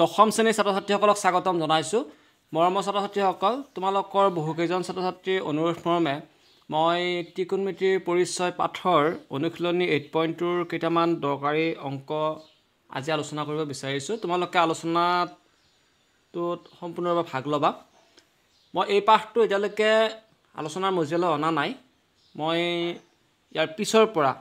দশম শ্ৰেণীৰ ছাত্ৰ ছাত্ৰীসকলক স্বাগতম জনাইছোঁ মৰমৰ ছাত্ৰ ছাত্ৰীসকল তোমালোকৰ বহুকেইজন ছাত্ৰ ছাত্ৰীৰ অনুৰোধ মৰ্মে মই ত্ৰিকোণমিতিৰ পৰিচয় পাঠৰ অনুশীলনী এইট পইণ্টটোৰ কেইটামান দৰকাৰী অংক আজি আলোচনা কৰিব বিচাৰিছোঁ তোমালোকে আলোচনাটোত সম্পূৰ্ণৰূপে ভাগ ল'বা মই এই পাঠটো এতিয়ালৈকে আলোচনাৰ মজিয়ালৈ অনা নাই মই ইয়াৰ পিছৰ পৰা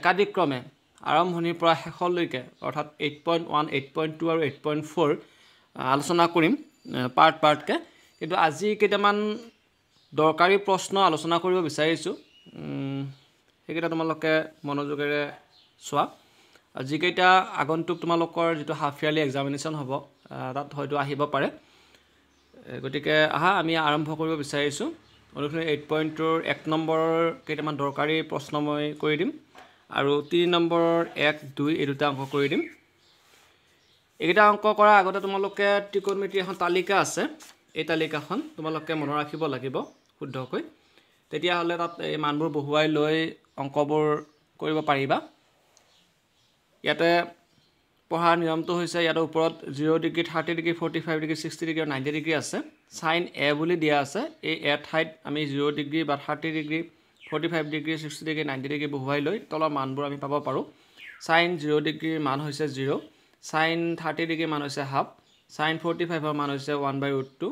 একাধিক্ৰমে আৰম্ভণিৰ পৰা শেষলৈকে অৰ্থাৎ eight point one eight point two আৰু এইট পইণ্ট ফ'ৰ আলোচনা কৰিম পাৰ্ট পাৰ্টকৈ কিন্তু আজি কেইটামান দৰকাৰী প্ৰশ্ন আলোচনা কৰিব বিচাৰিছোঁ সেইকেইটা তোমালোকে মনোযোগেৰে চোৱা যিকেইটা আগন্তুক তোমালোকৰ যিটো হাফ ইয়াৰলি এক্সামিনেশ্যন হ'ব তাত হয়তো আহিব পাৰে গতিকে আহা আমি আৰম্ভ কৰিব বিচাৰিছোঁ অনুষ্ঠানত এইট পইণ্টটোৰ এক নম্বৰৰ কেইটামান দৰকাৰী প্ৰশ্ন মই কৰি দিম আৰু তিনি নম্বৰৰ এক দুই এই দুটা অংক কৰি দিম এইকেইটা অংক কৰাৰ আগতে তোমালোকে ত্ৰিকোণমিতিৰ এখন তালিকা আছে এই তালিকাখন তোমালোকে মনত ৰাখিব লাগিব শুদ্ধকৈ তেতিয়াহ'লে তাত এই মানবোৰ বহুৱাই লৈ অংকবোৰ কৰিব পাৰিবা ইয়াতে পঢ়াৰ নিয়মটো হৈছে ইয়াতে ওপৰত zero' degree thirty degree forty five degree sixty degree আৰু নাইণ্টি ডিগ্ৰী আছে চাইন এ বুলি দিয়া আছে এই এ ঠাইত আমি জিৰ' ডিগ্ৰী বা thirty degree forty five degree sixty degree ninety degree বহুৱাই লৈ তলৰ মানবোৰ আমি পাব পাৰোঁ চাইন জিৰ' ডিগ্ৰীৰ মান হৈছে জিৰ' চাইন থাৰ্টি ডিগ্ৰীৰ মান হৈছে হাফ চাইন ফৰ্টি ফাইভৰ মান হৈছে one by root two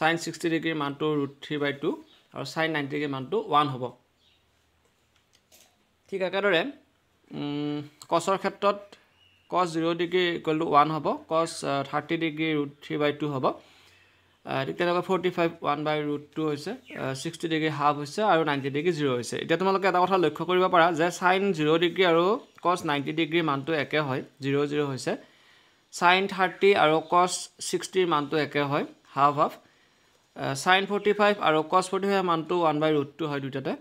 sine sixty ডিগ্ৰীৰ মানটো ৰুট থ্ৰী বাই টু আৰু চাইন নাইণ্টি ডিগ্ৰীৰ মানটো ওৱান হ'ব ঠিক একেদৰে কচৰ ক্ষেত্ৰত cos zero' degree equal to one হ'ব cos thirty degree root three by two হ'ব তেতিয়া লগে forty five one by root two হৈছে ছিক্সটি ডিগ্ৰী হাফ হৈছে আৰু নাইণ্টি ডিগ্ৰী জিৰ' হৈছে এতিয়া তোমালোকে এটা কথা লক্ষ্য কৰিব পাৰা যে ছাইন জিৰ' ডিগ্ৰী আৰু কছ নাইণ্টি ডিগ্ৰী মানটো একে হয় জিৰ' জিৰ' হৈছে ছাইন থাৰ্টি আৰু কছ ছিক্সটিৰ মানটো একে হয় half half sine forty five আৰু কছ ফৰ্টি ফাইভ মানটো ওৱান বাই ৰুট টু হয় দুয়োটাতে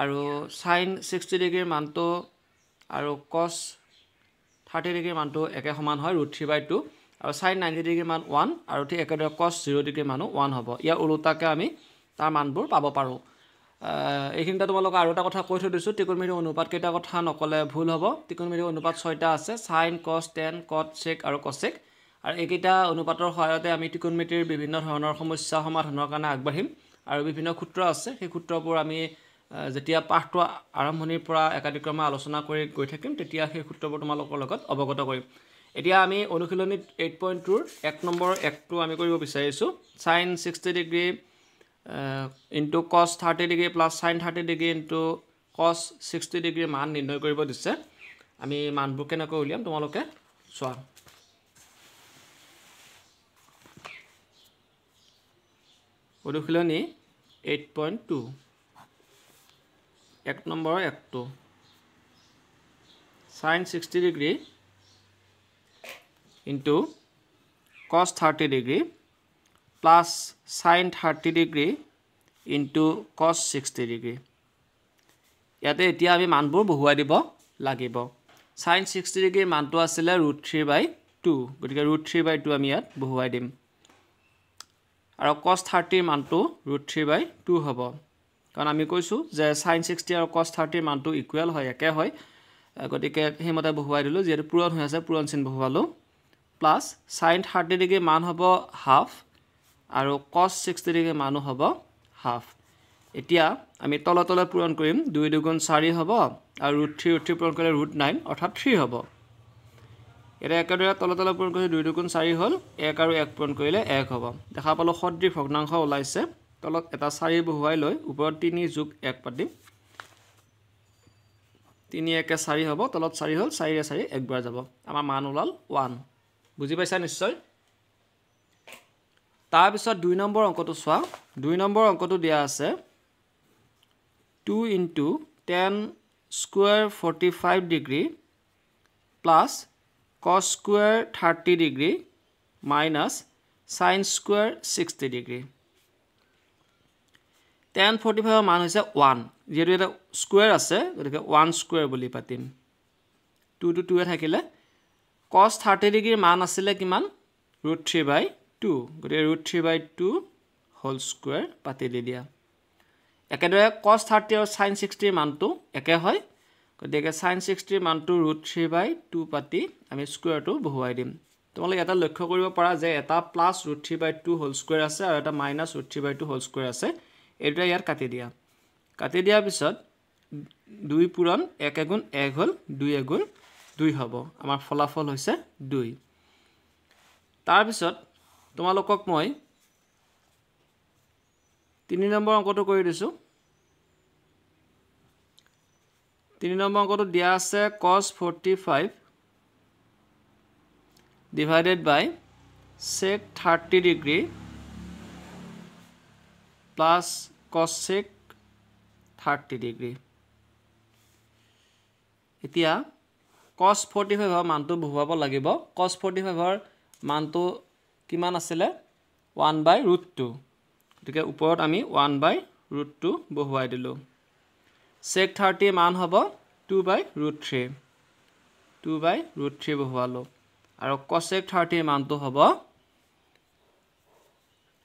আৰু ছাইন ছিক্সটি ডিগ্ৰীৰ মানটো আৰু কছ থাৰ্টি ডিগ্ৰীৰ মানটো একে সমান হয় ৰুট থ্ৰী বাই টু আৰু ছাইন নাইণ্টি ডিগ্ৰী মান ওৱান আৰু ঠিক একেদৰে কছ জিৰ' ডিগ্ৰী মানো ওৱান হ'ব ইয়াৰ ওলোটাকৈ আমি তাৰ মানবোৰ পাব পাৰোঁ এইখিনিতে তোমালোকক আৰু এটা কথা কৈ থৈ দিছোঁ ত্ৰিকোণমিতিক অনুপাতকেইটা কথা নক'লে ভুল হ'ব ত্ৰিকোণমিতিক অনুপাত ছয়টা আছে চাইন কচ টেন কট চেক আৰু কচেক আৰু এইকেইটা অনুপাতৰ সহায়তে আমি ত্ৰিকোণমিতিৰ বিভিন্ন ধৰণৰ সমস্যা সমাধানৰ কাৰণে আগবাঢ়িম আৰু বিভিন্ন সূত্ৰ আছে সেই সূত্ৰবোৰ আমি যেতিয়া পাঠটো আৰম্ভণিৰ পৰা একাধিক্ৰমে আলোচনা কৰি গৈ থাকিম তেতিয়া সেই সূত্ৰবোৰ তোমালোকৰ লগত অৱগত কৰিম এতিয়া আমি অনুশীলনী এইট পইণ্ট টুৰ এক নম্বৰ একটো আমি কৰিব বিচাৰিছোঁ sine sixty degree into cos thirty degree plus sine thirty degree into cos sixty degree মান নিৰ্ণয় কৰিব দিছে আমি মানবোৰ কেনেকৈ উলিয়াম তোমালোকে চোৱা অনুশীলনী এইট পইণ্ট টু এক নম্বৰ একটো sine sixty degree into cos 30 degree plus sin 30 degree into cos 60 degree. ইয়াতে এতিয়া আমি মানবোৰ বহুৱাই দিব লাগিব সাইন ছিক্সটি ডিগ্ৰীৰ মানটো আছিলে ৰুট থ্ৰী বাই টু গতিকে ৰুট থ্ৰী বাই টু আমি ইয়াত বহুৱাই দিম আৰু কচ থাৰ্টিৰ মানটো ৰুট থ্ৰী বাই টু হ'ব কাৰণ আমি কৈছোঁ যে ছাইন ছিক্সটি আৰু কচ থাৰ্টিৰ মানটো ইকুৱেল হয় একে হয় গতিকে সেইমতে বহুৱাই দিলোঁ যিহেতু পূৰণ হৈ আছে পূৰণ চিন বহুৱালোঁ প্লাস সাইন থার্টি ডিগ্রি মান হব হাফ আর কস সিক্সটি ডিগ্রি মানও হব হাফ এতিয়া আমি তলে তলে পূরণ করি দুই দুগুণ চারি হব আর রুট থ্রি রুট থ্রি পূরণ করলে রুট নাইন অর্থাৎ থ্রি হব এটা একদরে তলে তলে পূরণ করে দুই দুগুণ চারি হল এক আর এক পূরণ করলে এক হব দেখা পালো সদৃশ ভগ্নাংশ ওলাইছে তলত এটা চারি বহুয়াই লো উপর তিন যোগ এক পাতি তিন একে চারি হব তলত চারি হল চারি চারি একবার যাব আমার মান ওলাল ওয়ান বুজি পাইছা নিশ্চয় তাৰপিছত দুই নম্বৰ অংকটো চোৱা দুই নম্বৰ অংকটো দিয়া আছে two into tan square forty five degree plus cos square thirty degree minus sine square sixty degree tan forty ফাইভৰ মান হৈছে ওৱান যিহেতু এটা স্কুৱেৰ আছে গতিকে ওৱান স্কুৱেৰ বুলি পাতিম টু টু টুৱে থাকিলে কস থাৰ্টি ডিগ্ৰীৰ মান আছিলে কিমান ৰুট থ্ৰী বাই টু গতিকে root three by two whole square পাতি দি দিয়া একেদৰে কচ থাৰ্টি আৰু চাইন ছিক্সটিৰ মানটো একে হয় গতিকে চাইন ছিক্সটিৰ মানটো ৰুট থ্ৰী বাই টু পাতি আমি স্কুৱেৰটো বহুৱাই দিম তোমালোকে এটা লক্ষ্য কৰিব পাৰা যে এটা plus root three by two whole square আছে আৰু এটা minus root three by two whole square আছে এইটোৱে ইয়াত কাটি দিয়া কাটি দিয়াৰ পিছত দুই পূৰণ এক এগুণ এক হ'ল দুই এগুণ দুই হ'ব আমাৰ ফলাফল হৈছে দুই তাৰপিছত তোমালোকক মই তিনি নম্বৰ অংকটো কৰি দিছোঁ তিনি নম্বৰ অংকটো দিয়া আছে cos forty five divided by sec thirty degree plus cosec thirty degree এতিয়া কচ ফৰ্টি ফাইভৰ মানটো বহুৱাব লাগিব কচ ফৰ্টি ফাইভৰ মানটো কিমান আছিলে ওৱান বাই ৰুট টু গতিকে ওপৰত আমি ওৱান বাই ৰুট টু বহুৱাই দিলোঁ চেক থাৰ্টিৰ মান হ'ব two by root three two by root three বহুৱালোঁ আৰু কচেক থাৰ্টিৰ মানটো হ'ব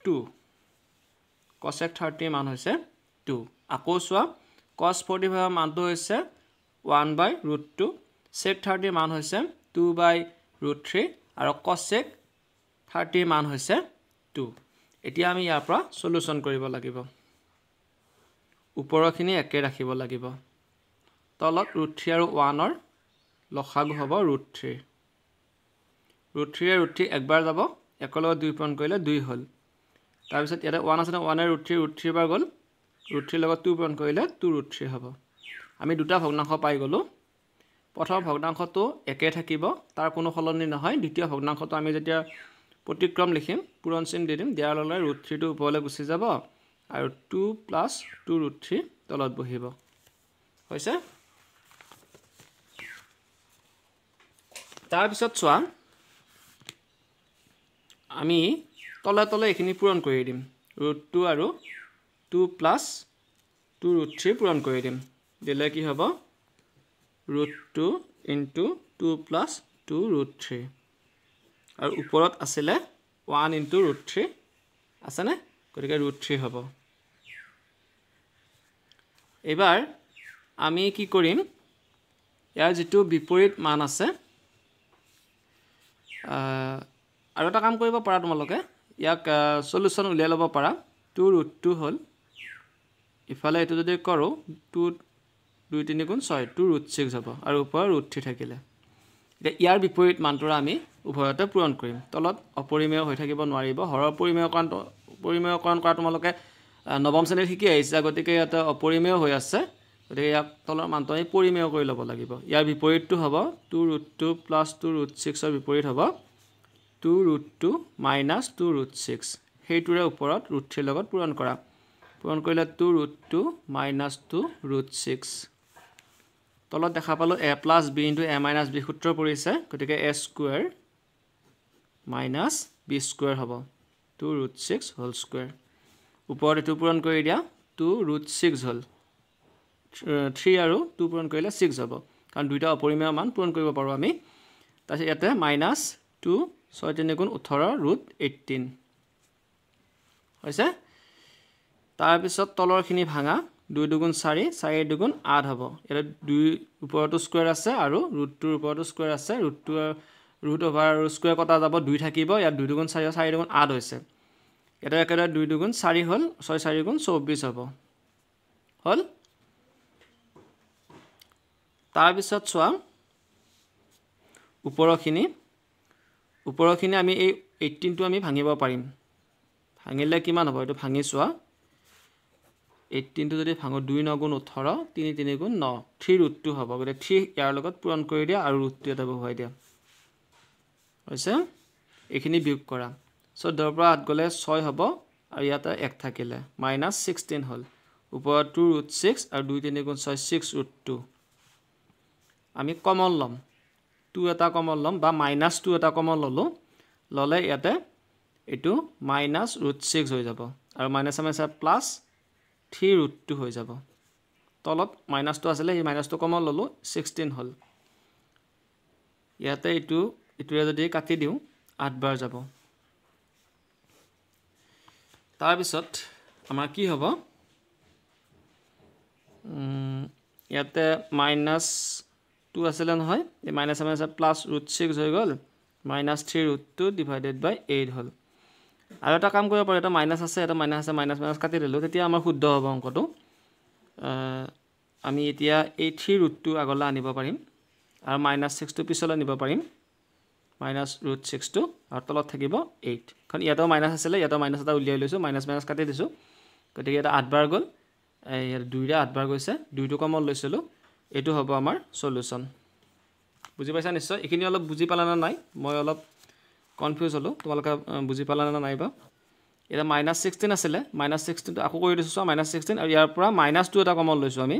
টু কচেক থাৰ্টিৰ মান হৈছে টু আকৌ চোৱা কচ ফৰ্টি ফাইভৰ মানটো হৈছে one by root two sec 30 মান হৈছে 2 বাই root 3 আৰু cos sec 30 মান হৈছে 2 এতিয়া আমি ইয়াৰ পৰা সলুচন কৰিব লাগিব ওপৰখিনি একে ৰাখিব লাগিব তলত root 3 আৰু 1 ৰ লখাগু হ'ব root 3 root 3 আৰু 3 একবাৰ যাব একলগ 2 পূৰণ কৰিলে 2 হল তাৰ পিছত ইয়াতে 1 আছে 1 ৰ root 3 root 3 বাৰ গল root 3 লগত 2 পূৰণ কৰিলে 2 root 3 হ'ব আমি দুটা ভগ্নাংশ পাই গলোঁ প্ৰথম ভগ্নাংশটো একে থাকিব তাৰ কোনো সলনি নহয় দ্বিতীয় ভগ্নাংশটো আমি যেতিয়া প্ৰতিক্ৰম লিখিম পূৰণ চিন দি দিম দিয়াৰ লগে লগে ৰুট থ্ৰীটো ওপৰলৈ গুচি যাব আৰু two plus two root three তলত বহিব হৈছে তাৰপিছত চোৱা আমি তলে তলে এইখিনি পূৰণ কৰি দিম ৰুট টু আৰু two plus two root three পূৰণ কৰি দিম দিলে কি হ'ব root 2 into 2 plus 2 root 3 আৰু ওপৰত আছিলে 1 into root 3 আছে নে কৰিকে root 3 হ'ব এবাৰ আমি কি কৰিম ইয়াৰ যেটো বিপৰীত মান আছে আৰু এটা কাম কৰিব পাৰা তোমালোকে ইয়াক সলুচন উলিয়াই ল'ব পাৰা 2 root 2 হ'ল ইফালে এইটো যদি কৰোঁ 2 দুই তিনি গুণ ছয় টু ৰুট ছিক্স হ'ব আৰু ওপৰত ৰুট থ্ৰী থাকিলে এতিয়া ইয়াৰ বিপৰীত মানটোৰে আমি উভয়তে পূৰণ কৰিম তলত অপৰিমেয় হৈ থাকিব নোৱাৰিব হৰৰ পৰিমেয়কৰণ পৰিমেয়কৰণ কৰা তোমালোকে নৱম শ্ৰেণীত শিকি আহিছা গতিকে ইয়াতে অপৰিমেয় হৈ আছে গতিকে ইয়াক তলৰ মানটো আমি পৰিমেয় কৰি ল'ব লাগিব ইয়াৰ বিপৰীতটো হ'ব two root two plus two ৰুট ছিক্সৰ বিপৰীত হ'ব two root two minus two root six সেইটোৰে ওপৰত ৰুট থ্ৰীৰ লগত পূৰণ কৰা পূৰণ কৰিলে two root two minus two root six তলত দেখা পালোঁ a plus b into a minus b সূত্ৰ পৰিছে গতিকে a square minus b square হ'ব টু ৰুট ছিক্স হ'ল স্কুৱেৰ ওপৰত এইটো পূৰণ কৰি দিয়া টু ৰুট ছিক্স হ'ল থ্ৰী আৰু টু পূৰণ কৰিলে ছিক্স হ'ব কাৰণ দুয়োটা অপৰিমেয় মান পূৰণ কৰিব পাৰোঁ আমি তাৰপিছত ইয়াতে মাইনাছ টু ছয় তিনি গুণ ওঠৰ ৰুট এইটিন হৈছে তাৰপিছত তলৰখিনি ভাঙা দুই দুগুণ চাৰি চাৰি দুগুণ আঠ হ'ব ইয়াতে দুই ওপৰতো স্কুৱেৰ আছে আৰু ৰুটটোৰ ওপৰতো স্কুৱেৰ আছে ৰুটটো ৰুট অভাৰ স্কুৱেৰ কটা যাব দুই থাকিব ইয়াত দুই দুগুণ চাৰি চাৰি দুগুণ আঠ হৈছে ইয়াতে একেদৰে দুই দুগুণ চাৰি হ'ল ছয় চাৰি গুণ চৌব্বিছ হ'ব হ'ল তাৰপিছত চোৱা ওপৰৰখিনি ওপৰৰখিনি আমি এই এইটিনটো আমি ভাঙিব পাৰিম ভাঙিলে কিমান হ'ব এইটো ভাঙি চোৱা এইটিনটো যদি ভাঙো দুই ন গুণ ওঠৰ তিনি তিনি গুণ ন থ্ৰী ৰুটটো হ'ব গতিকে থ্ৰী ইয়াৰ লগত পূৰণ কৰি দিয়া আৰু ৰুটটো এটা বহুৱাই দিয়া হৈছে এইখিনি বিয়োগ কৰা চৈধ্যৰ পৰা আঠ গ'লে ছয় হ'ব আৰু ইয়াতে এক থাকিলে মাইনাছ ছিক্সটিন হ'ল ওপৰত টু ৰুট ছিক্স আৰু দুই তিনি গুণ ছয় ছিক্স ৰুট টু আমি কমন ল'ম টু এটা কমন ল'ম বা মাইনাছ টু এটা কমন ল'লোঁ ল'লে ইয়াতে এইটো মাইনাছ ৰুট ছিক্স হৈ যাব আৰু মাইনাছ আমি প্লাছ থ্ৰী ৰুট টু হৈ যাব তলত মাইনাছটো আছিলে সেই মাইনাছটো কমত ল'লোঁ ছিক্সটিন হ'ল ইয়াতে এইটো এইটোৰে যদি কাটি দিওঁ আঠবাৰ যাব তাৰপিছত আমাৰ কি হ'ব ইয়াতে মাইনাছ টু আছিলে নহয় এই মাইনাছে মাইনাছে প্লাছ ৰুট ছিক্স হৈ গ'ল minus three root two divided by eight হ'ল আৰু এটা কাম কৰিব পাৰোঁ এটা মাইনাছ আছে এটা মাইনাছ আছে মাইনাছ মাইনাছ কাটি দিলোঁ তেতিয়া আমাৰ শুদ্ধ হ'ব অংকটো আমি এতিয়া এই থ্ৰী ৰুটটো আগলৈ আনিব পাৰিম আৰু মাইনাছ ছিক্সটো পিছলৈ আনিব পাৰিম মাইনাছ ৰুট ছিক্সটো আৰু তলত থাকিব এইট কাৰণ ইয়াতেও মাইনাছ আছিলে ইয়াতেও মাইনাছ এটা উলিয়াই লৈছোঁ মাইনাছ মাইনাছ কাটি দিছোঁ গতিকে ইয়াতে আঠবাৰ গ'ল ইয়াত দুইৰে আঠবাৰ গৈছে দুইটো কমল লৈছিলোঁ এইটো হ'ব আমাৰ চলিউশ্যন বুজি পাইছা নিশ্চয় এইখিনি অলপ বুজি পালানে নাই মই অলপ কনফিউজ হ'লোঁ তোমালোকে বুজি পালানে নাই বা এতিয়া মাইনাছ ছিক্সটিন আছিলে মাইনাছ ছিক্সটিনটো আকৌ কৰি দিছোঁ চোৱা মাইনাছ ছিক্সটিন আৰু ইয়াৰ পৰা মাইনাছ টু এটা কমন লৈছোঁ আমি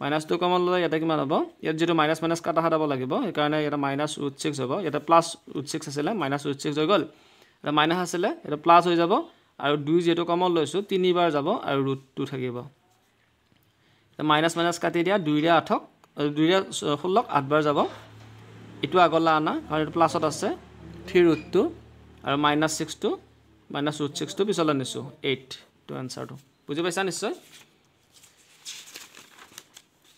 মাইনাছ টু কমন ল'লে ইয়াতে কিমান হ'ব ইয়াত যিটো মাইনাছ মাইনাছ কাট অহা যাব লাগিব সেইকাৰণে ইয়াতে মাইনাছ ৰুট ছিক্স হ'ব ইয়াতে প্লাছ ৰুট ছিক্স আছিলে মাইনাছ ৰুট ছিক্স হৈ গ'ল এতিয়া মাইনাছ আছিলে এইটো প্লাছ হৈ যাব আৰু দুই যিহেতু কমন লৈছোঁ তিনিবাৰ যাব আৰু ৰুট টু থাকিব এতিয়া মাইনাছ মাইনাছ কাটি দিয়া দুইৰে আঠক দুইৰে ষোল্লক আঠবাৰ যাব এইটো আগলৈ অনা কাৰণ এইটো প্লাছত আছে থ্ৰী ৰুট টু আৰু minus six two minus root ছিক্সটো পিছলৈ আনিছোঁ এইটটো এনচাৰটো বুজি পাইছা নিশ্চয়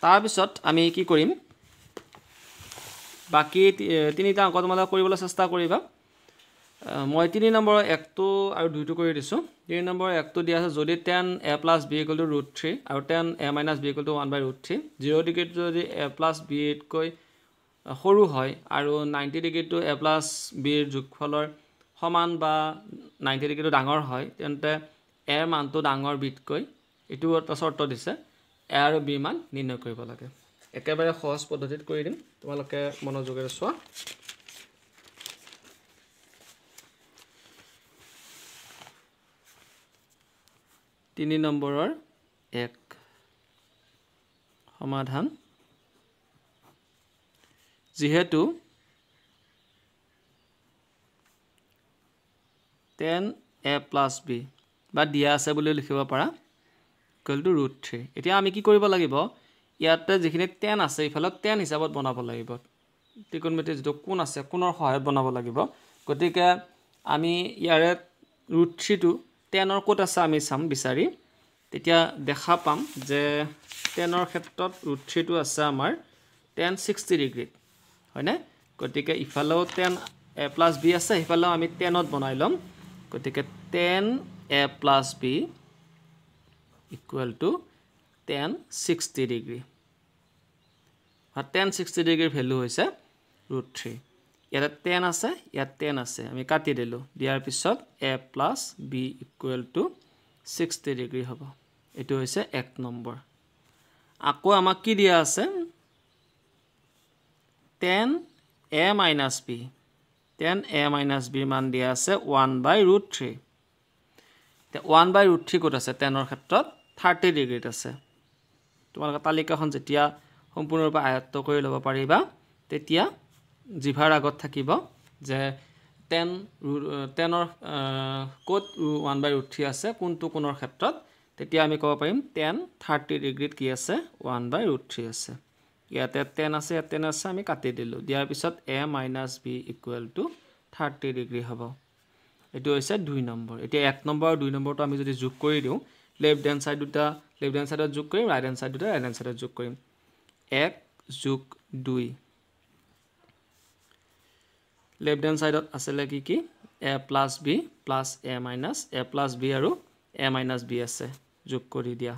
তাৰপিছত আমি কি কৰিম বাকী তিনিটা অংক তোমালোকে কৰিবলৈ চেষ্টা কৰিবা মই তিনি নম্বৰৰ একটো আৰু দুইটো কৰি দিছোঁ তিনি নম্বৰৰ একটো দিয়া আছে যদি tan a plus b equal to root three আৰু tan a minus b equal to one by root three zero' ডিগ্ৰীটো যদি এ প্লাছ বিতকৈ সৰু হয় আৰু নাইণ্টি ডিগ্ৰীটো এ প্লাছ বিৰ যোগফলৰ সমান বা নাইণ্টি ডিগ্ৰীটো ডাঙৰ হয় তেন্তে এৰ মানটো ডাঙৰ বিতকৈ এইটো এটা চৰ্ত দিছে এ আৰু বি মান নিৰ্ণয় কৰিব লাগে একেবাৰে সহজ পদ্ধতিত কৰি দিম তোমালোকে মনোযোগেৰে চোৱা তিনি নম্বৰৰ এক সমাধান যিহেতু টেন এ প্লাছ বি বা দিয়া আছে বুলিও লিখিব পৰা কলটো ৰুট থ্ৰী এতিয়া আমি কি কৰিব লাগিব ইয়াতে যিখিনি টেন আছে ইফালে টেন হিচাপত বনাব লাগিব ত্ৰিকোণমিতি যিটো কোণ আছে কোণৰ সহায়ত বনাব লাগিব গতিকে আমি ইয়াৰে ৰুট থ্ৰীটো টেনৰ ক'ত আছে আমি চাম বিচাৰি তেতিয়া দেখা পাম যে টেনৰ ক্ষেত্ৰত ৰুট থ্ৰীটো আছে আমাৰ টেন ছিক্সটি ডিগ্ৰীত হয়নে গতিকে ইফালেও টেন এ প্লাছ বি আছে সিফালেও আমি টেনত বনাই ল'ম গতিকে tan a plus b equal to tan sixty degree বা টেন ছিক্সটি ডিগ্ৰীৰ ভেল্যু হৈছে ৰুট থ্ৰী ইয়াতে টেন আছে ইয়াত টেন আছে আমি কাটি দিলোঁ দিয়াৰ পিছত a plus b equal to sixty degree হ'ব এইটো হৈছে এক নম্বৰ আকৌ আমাক কি দিয়া আছে tan a minus b tan a minus বিৰ মান দিয়া আছে ওৱান বাই ৰুট থ্ৰী এতিয়া ওৱান বাই ৰুট থ্ৰী ক'ত আছে টেনৰ ক্ষেত্ৰত থাৰ্টি ডিগ্ৰীত আছে তোমালোকে তালিকাখন যেতিয়া সম্পূৰ্ণৰূপে আয়ত্ত কৰি ল'ব পাৰিবা তেতিয়া জিভাৰ আগত থাকিব যে টেন টেনৰ ক'ত ওৱান বাই ৰুট থ্ৰী আছে কোনটো কোণৰ ক্ষেত্ৰত তেতিয়া আমি ক'ব পাৰিম টেন থাৰ্টি ডিগ্ৰীত কি আছে ওৱান বাই ৰুট থ্ৰী আছে ইয়াতে টেন আছে টেন আছে আমি কাটি দিলোঁ দিয়াৰ পিছত a minus b equal to thirty degree হ'ব এইটো হৈছে দুই নম্বৰ এতিয়া এক নম্বৰ আৰু দুই নম্বৰটো আমি যদি যোগ কৰি দিওঁ লেফ্ট হেণ্ড ছাইড দুটা লেফ্ট হেণ্ড ছাইডত যোগ কৰিম ৰাইট হেণ্ড ছাইড দুটা ৰাইট হেণ্ড ছাইডত যোগ কৰিম এক যোগ দুই লেফ্ট হেণ্ড ছাইডত আছিলে কি কি a plus b plus a minus a plus b আৰু এ মাইনাছ বি আছে যোগ কৰি দিয়া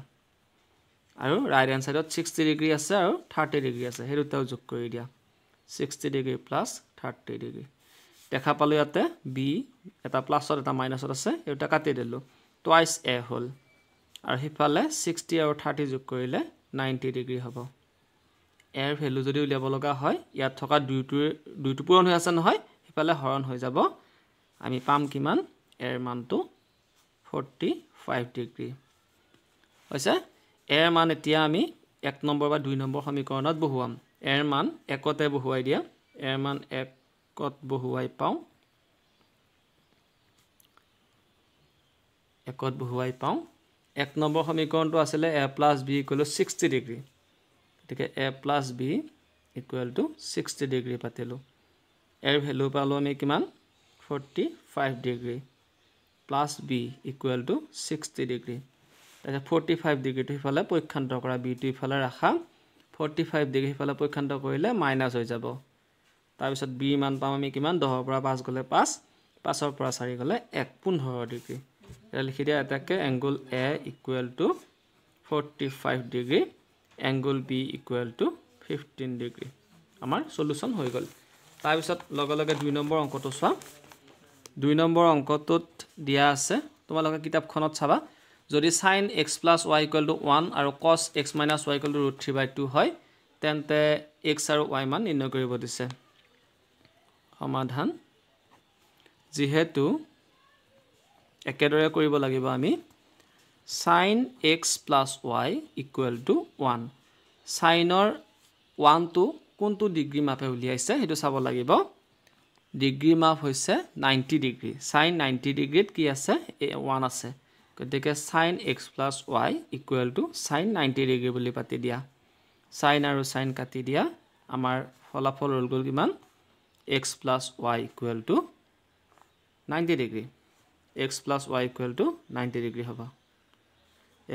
আৰু ৰাইট হেণ্ড ছাইডত ছিক্সটি ডিগ্ৰী আছে আৰু থাৰ্টি ডিগ্ৰী আছে সেই দুটাও যোগ কৰি দিয়া sixty degree plus thirty degree দেখা পালোঁ ইয়াতে বি এটা প্লাছত এটা মাইনাছত আছে সেই দুটা কাটি দিলোঁ টুৱাইচ এ হ'ল আৰু সিফালে ছিক্সটি আৰু থাৰ্টি যোগ কৰিলে নাইণ্টি ডিগ্ৰী হ'ব এৰ ভেলু যদি উলিয়াব লগা হয় ইয়াত থকা দুইটোৰ দুইটো পূৰণ হৈ আছে নহয় সিফালে হৰণ হৈ যাব আমি পাম কিমান এৰ মানটো ফৰ্টি ফাইভ ডিগ্ৰী হৈছে এৰ মান এতিয়া আমি এক নম্বৰ বা দুই নম্বৰ সমীকৰণত বহুৱাম এৰ মান একতে বহুৱাই দিয়া এৰ মান একত বহুৱাই পাওঁ একত বহুৱাই পাওঁ এক নম্বৰ সমীকৰণটো আছিলে a plus b equal to sixty degree গতিকে a plus b equal to sixty degree পাতিলোঁ এৰ ভেলু পালোঁ আমি কিমান forty five degree plus b equal to sixty degree তাকে ফৰ্টি ফাইভ ডিগ্ৰীটো সিফালে পৰীক্ষান্ত কৰা বিটো ইফালে ৰাখা ফৰ্টি ফাইভ ডিগ্ৰী সিফালে পৰীক্ষান্ত কৰিলে মাইনাছ হৈ যাব তাৰপিছত বি ইমান পাম আমি কিমান দহৰ পৰা পাঁচ গ'লে পাঁচ পাঁচৰ পৰা চাৰি গ'লে এক পোন্ধৰ ডিগ্ৰী এতিয়া লিখি দিয়া এটাকে angle a equal to forty five degree angle b equal to fifteen degree আমাৰ চলিউশ্যন হৈ গ'ল তাৰপিছত লগে লগে দুই নম্বৰ অংকটো চোৱা দুই নম্বৰ অংকটোত দিয়া আছে তোমালোকে কিতাপখনত চাবা যদি sine x plus y equal to one আৰু cos x minus y equal to root three by two হয় তেন্তে এক্স আৰু ওৱাই মান নিৰ্ণয় কৰিব দিছে সমাধান যিহেতু একেদৰে কৰিব লাগিব আমি sine x plus y equal to one চাইনৰ ওৱানটো কোনটো ডিগ্ৰী মাপে উলিয়াইছে সেইটো চাব লাগিব ডিগ্ৰী মাপ হৈছে নাইণ্টি ডিগ্ৰী চাইন নাইণ্টি ডিগ্ৰীত কি আছে এ ওৱান আছে গতিকে sine x plus y equal to sine ninety degree বুলি পাতি দিয়া ছাইন আৰু ছাইন কাটি দিয়া আমাৰ ফলাফল ৰ'ল গ'ল কিমান x plus y equal to ninety degree x plus y equal to ninety degree হ'ব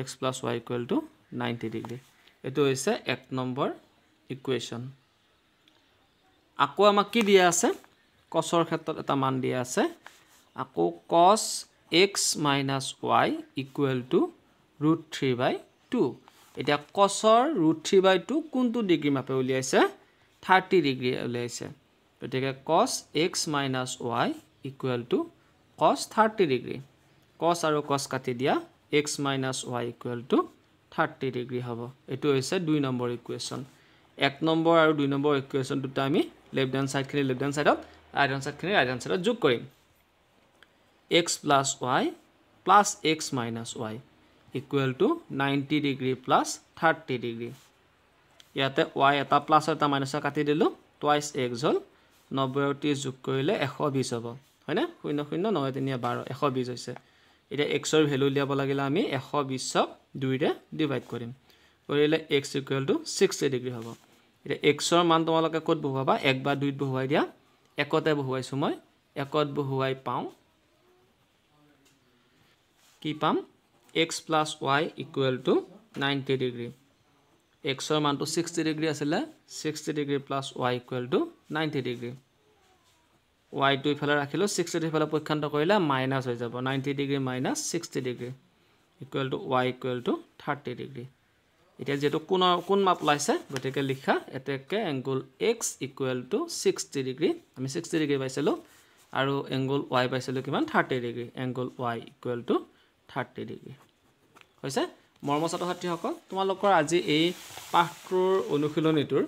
x plus y equal to ninety degree এইটো হৈছে এক নম্বৰ ইকুৱেশ্যন আকৌ আমাক কি দিয়া আছে কচৰ ক্ষেত্ৰত এটা মান দিয়া আছে আকৌ কচ x minus y equal to root 3 by 2. এতিয়া কছৰ ৰুট থ্ৰী বাই টু কোনটো ডিগ্ৰী মাপে উলিয়াইছে থাৰ্টি ডিগ্ৰী উলিয়াইছে গতিকে cos x minus y equal to cos thirty degree cos আৰু কছ কাটি দিয়া x minus y equal to thirty degree হ'ব এইটো হৈছে দুই নম্বৰ ইকুৱেশ্যন এক নম্বৰ আৰু দুই নম্বৰ ইকুৱেশ্যন দুটা আমি লেফ্ট হেণ্ড ছাইডখিনি লেফ্ট হেণ্ড ছাইডত ৰাইট হেণ্ড ছাইডখিনি ৰাইট হেণ্ড ছাইডত যোগ কৰিম x plus y plus x minus y equal to 90 degree plus 30 degree. Yate y eta plus eta minus a kati dilu twice x hole. Noboti zukoile echo bisovo. Hene, we know we know it in a barrow, echo biso. It a xor helulia balagilami, echo biso, do it a divide corim. Corile x equal to 60 degree hobo. It a xor mantomaloka code buhaba, egg bad do it buhaya, echo tabuhuai sumoi, echo buhuai pound. কি পাম x plus y equal to ninety degree এক্সৰ মানটো sixty degree আছিলে sixty degree plus y equal to ninety degree ৱাইটো ইফালে ৰাখিলোঁ ছিক্সটিটো ইফালে পক্ষান্ত কৰিলে মাইনাছ হৈ যাব ninety degree minus sixty degree equal to y equal to thirty degree এতিয়া যিহেতু কোণৰ কোণ মাপ ওলাইছে গতিকে লিখা এতেকে angle x equal to sixty degree আমি ছিক্সটি ডিগ্ৰী পাইছিলোঁ আৰু এংগুল ৱাই পাইছিলোঁ কিমান thirty degree angle y equal to thirty degree হৈছে মৰ্ম ছাত্ৰ ছাত্ৰীসকল তোমালোকৰ আজি এই পাঠটোৰ অনুশীলনীটোৰ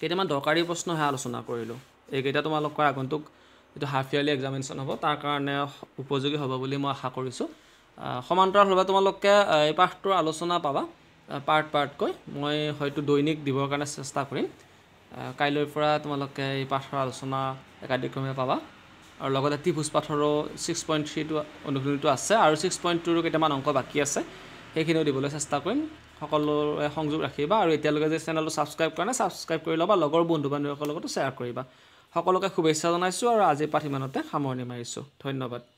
কেইটামান দৰকাৰী প্ৰশ্নহে আলোচনা কৰিলোঁ এইকেইটা তোমালোকৰ আগন্তুক যিটো হাফ ইয়াৰলি এক্সামিনেশ্যন হ'ব তাৰ কাৰণে উপযোগী হ'ব বুলি মই আশা কৰিছোঁ সমান্তৰালভাৱে তোমালোকে এই পাঠটোৰ আলোচনা পাবা পাৰ্ট পাৰ্টকৈ মই হয়তো দৈনিক দিবৰ কাৰণে চেষ্টা কৰিম কাইলৈৰ পৰা তোমালোকে এই পাঠৰ আলোচনা একাদিক্ৰমে পাবা আৰু লগতে ত্ৰিভোজ পাথৰো ছিক্স পইণ্ট থ্ৰীটো অনুভূমিটো আছে আৰু ছিক্স পইণ্ট টুৰো কেইটামান অংক বাকী আছে সেইখিনিও দিবলৈ চেষ্টা কৰিম সকলোৰে সংযোগ ৰাখিবা আৰু এতিয়ালৈকে যে চেনেলটো ছাবস্ক্ৰাইব কৰা নাই ছাবস্ক্ৰাইব কৰি ল'বা লগৰ বন্ধু বান্ধৱীসকলৰ লগতো শ্বেয়াৰ কৰিবা সকলোকে শুভেচ্ছা জনাইছোঁ আৰু আজিৰ পাঠ ইমানতে সামৰণি মাৰিছোঁ ধন্যবাদ